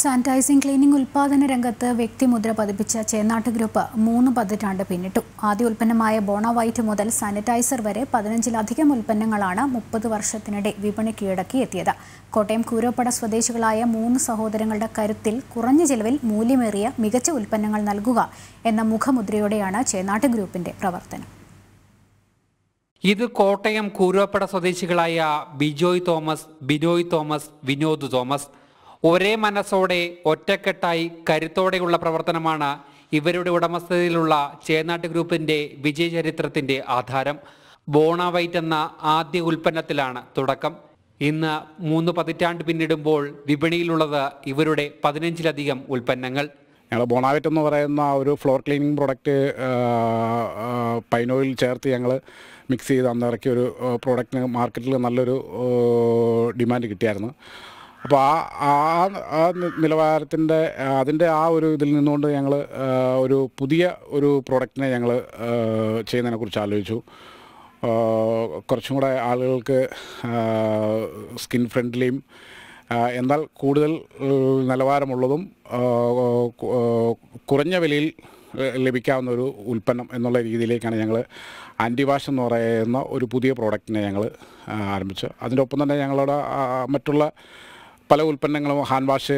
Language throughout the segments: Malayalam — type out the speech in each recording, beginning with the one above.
സാനിറ്റൈസിംഗ് ക്ലീനിംഗ് ഉൽപ്പാദന രംഗത്ത് വ്യക്തിമുദ്ര പതിപ്പിച്ച ചേന്നാട്ട് ഗ്രൂപ്പ് മൂന്ന് പതിറ്റാണ്ട് പിന്നിട്ടു ആദ്യ ഉൽപ്പന്നമായ ബോണ വൈറ്റ് മുതൽ സാനിറ്റൈസർ വരെ പതിനഞ്ചിലധികം ഉൽപ്പന്നങ്ങളാണ് മുപ്പത് വർഷത്തിനിടെ വിപണി കീഴടക്കി എത്തിയത് കോട്ടയം കൂരോപ്പട സ്വദേശികളായ മൂന്ന് സഹോദരങ്ങളുടെ കരുത്തിൽ കുറഞ്ഞ ചിലവിൽ മൂല്യമേറിയ മികച്ച ഉൽപ്പന്നങ്ങൾ നൽകുക എന്ന മുഖമുദ്രയോടെയാണ് ചേന്നാട്ട് ഗ്രൂപ്പിന്റെ പ്രവർത്തനം ഇത് കോട്ടയം കൂരോപ്പട സ്വദേശികളായ ബിജോയ് തോമസ് ബിനോയ് തോമസ് വിനോദ് തോമസ് ഒരേ മനസ്സോടെ ഒറ്റക്കെട്ടായി കരുത്തോടെയുള്ള പ്രവർത്തനമാണ് ഇവരുടെ ഉടമസ്ഥതയിലുള്ള ചേനാട്ട് ഗ്രൂപ്പിന്റെ വിജയചരിത്രത്തിന്റെ ആധാരം ബോണവൈറ്റ് എന്ന ആദ്യ ഉൽപ്പന്നത്തിലാണ് തുടക്കം ഇന്ന് മൂന്ന് പതിറ്റാണ്ട് പിന്നിടുമ്പോൾ വിപണിയിലുള്ളത് ഇവരുടെ പതിനഞ്ചിലധികം ഉൽപ്പന്നങ്ങൾ ഞങ്ങൾ ബോണാവെറ്റ് എന്ന് പറയുന്ന ഒരു ഫ്ലോർ ക്ലീനിങ് പ്രോഡക്റ്റ് പൈനോയിൽ ചേർത്ത് ഞങ്ങൾ മിക്സ് ചെയ്ത് അന്നിറക്കിയ ഒരു പ്രോഡക്റ്റിന് മാർക്കറ്റിൽ നല്ലൊരു ഡിമാൻഡ് കിട്ടിയായിരുന്നു അപ്പോൾ ആ ആ ആ നിലവാരത്തിൻ്റെ അതിൻ്റെ ആ ഒരു ഇതിൽ നിന്നുകൊണ്ട് ഞങ്ങൾ ഒരു പുതിയ ഒരു പ്രൊഡക്റ്റിനെ ഞങ്ങൾ ചെയ്യുന്നതിനെക്കുറിച്ച് ആലോചിച്ചു കുറച്ചും കൂടെ ആളുകൾക്ക് സ്കിൻ ഫ്രണ്ട്ലിയും എന്നാൽ കൂടുതൽ നിലവാരമുള്ളതും കുറഞ്ഞ വിലയിൽ ലഭിക്കാവുന്ന ഒരു ഉൽപ്പന്നം എന്നുള്ള രീതിയിലേക്കാണ് ഞങ്ങൾ ആൻറ്റിവാഷ് എന്ന് പറയുന്ന ഒരു പുതിയ പ്രോഡക്റ്റിനെ ഞങ്ങൾ ആരംഭിച്ചു അതിൻ്റെ ഒപ്പം തന്നെ ഞങ്ങളുടെ മറ്റുള്ള പല ഉൽപ്പന്നങ്ങളും hand wash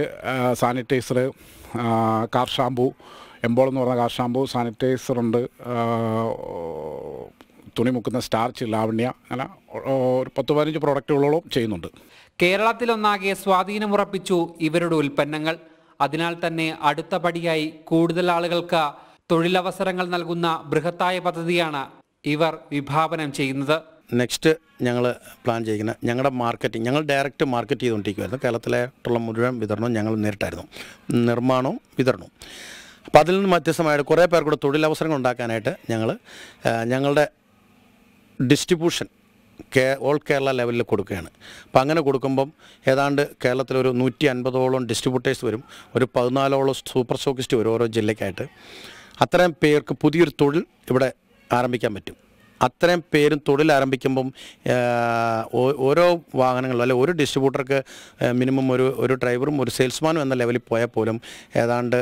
sanitizer car shampoo എംബോൾ എന്ന് പറഞ്ഞ കാർ ഷാമ്പൂ സാനിറ്റൈസറുണ്ട് തുണി മുക്കുന്ന സ്റ്റാർച്ച് ലാവണ്യ അങ്ങനെ ഒരു പത്ത് പതിനഞ്ച് പ്രോഡക്റ്റുകളോളം ചെയ്യുന്നുണ്ട് കേരളത്തിലൊന്നാകെ സ്വാധീനമുറപ്പിച്ചു ഇവരുടെ ഉൽപ്പന്നങ്ങൾ അതിനാൽ തന്നെ അടുത്ത പടിയായി കൂടുതൽ ആളുകൾക്ക് തൊഴിലവസരങ്ങൾ നൽകുന്ന ബൃഹത്തായ പദ്ധതിയാണ് ഇവർ വിഭാവനം ചെയ്യുന്നത് നെക്സ്റ്റ് ഞങ്ങൾ പ്ലാൻ ചെയ്യുന്ന ഞങ്ങളുടെ മാർക്കറ്റിംഗ് ഞങ്ങൾ ഡയറക്റ്റ് മാർക്കറ്റ് ചെയ്തുകൊണ്ടിരിക്കുമായിരുന്നു കേരളത്തിലായിട്ടുള്ള മുഴുവൻ വിതരണം ഞങ്ങൾ നേരിട്ടായിരുന്നു നിർമ്മാണവും വിതരണവും അപ്പോൾ അതിൽ നിന്ന് വ്യത്യസ്തമായിട്ട് കുറേ പേർക്കൂടെ തൊഴിലവസരങ്ങൾ ഉണ്ടാക്കാനായിട്ട് ഞങ്ങൾ ഞങ്ങളുടെ ഡിസ്ട്രിബ്യൂഷൻ കേ ഓൾ കേരള ലെവലിൽ കൊടുക്കുകയാണ് അപ്പം അങ്ങനെ കൊടുക്കുമ്പം ഏതാണ്ട് കേരളത്തിലൊരു നൂറ്റി അൻപതോളം ഡിസ്ട്രിബ്യൂട്ടേഴ്സ് വരും ഒരു പതിനാലോളം സൂപ്പർ സ്റ്റോക്കിസ്റ്റ് വരും ഓരോ ജില്ലയ്ക്കായിട്ട് അത്രയും പേർക്ക് പുതിയൊരു തൊഴിൽ ഇവിടെ ആരംഭിക്കാൻ പറ്റും അത്രയും പേരും തൊഴിൽ ആരംഭിക്കുമ്പം ഓരോ വാഹനങ്ങളും അല്ലെങ്കിൽ ഒരു ഡിസ്ട്രിബ്യൂട്ടർക്ക് മിനിമം ഒരു ഒരു ഡ്രൈവറും ഒരു സെയിൽസ്മാനും എന്ന ലെവലിൽ പോയാൽ പോലും ഏതാണ്ട്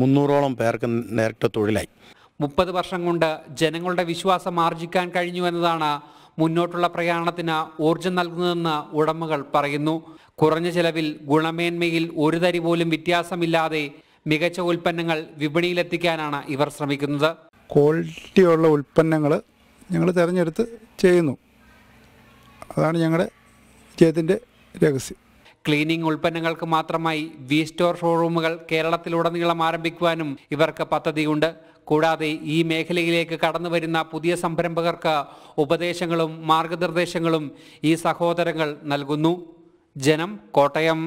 മുന്നൂറോളം പേർക്ക് നേരിട്ട് തൊഴിലായി മുപ്പത് വർഷം കൊണ്ട് ജനങ്ങളുടെ വിശ്വാസം ആർജിക്കാൻ കഴിഞ്ഞു എന്നതാണ് മുന്നോട്ടുള്ള പ്രയാണത്തിന് ഊർജം നൽകുന്നതെന്ന് ഉടമകൾ പറയുന്നു കുറഞ്ഞ ചെലവിൽ ഗുണമേന്മയിൽ ഒരു തരി പോലും വ്യത്യാസമില്ലാതെ മികച്ച ഉൽപ്പന്നങ്ങൾ വിപണിയിലെത്തിക്കാനാണ് ഇവർ ശ്രമിക്കുന്നത് ക്വാളിറ്റിയുള്ള ഉൽപ്പന്നങ്ങൾ ഞങ്ങൾ തിരഞ്ഞെടുത്ത് ചെയ്യുന്നു അതാണ് ഞങ്ങളുടെ വിജയത്തിൻ്റെ രഹസ്യം ക്ലീനിംഗ് ഉൽപ്പന്നങ്ങൾക്ക് മാത്രമായി വി സ്റ്റോർ ഷോറൂമുകൾ കേരളത്തിലുടനീളം ആരംഭിക്കുവാനും ഇവർക്ക് പദ്ധതിയുണ്ട് കൂടാതെ ഈ മേഖലയിലേക്ക് കടന്നു വരുന്ന പുതിയ സംരംഭകർക്ക് ഉപദേശങ്ങളും മാർഗനിർദ്ദേശങ്ങളും ഈ സഹോദരങ്ങൾ നൽകുന്നു ജനം കോട്ടയം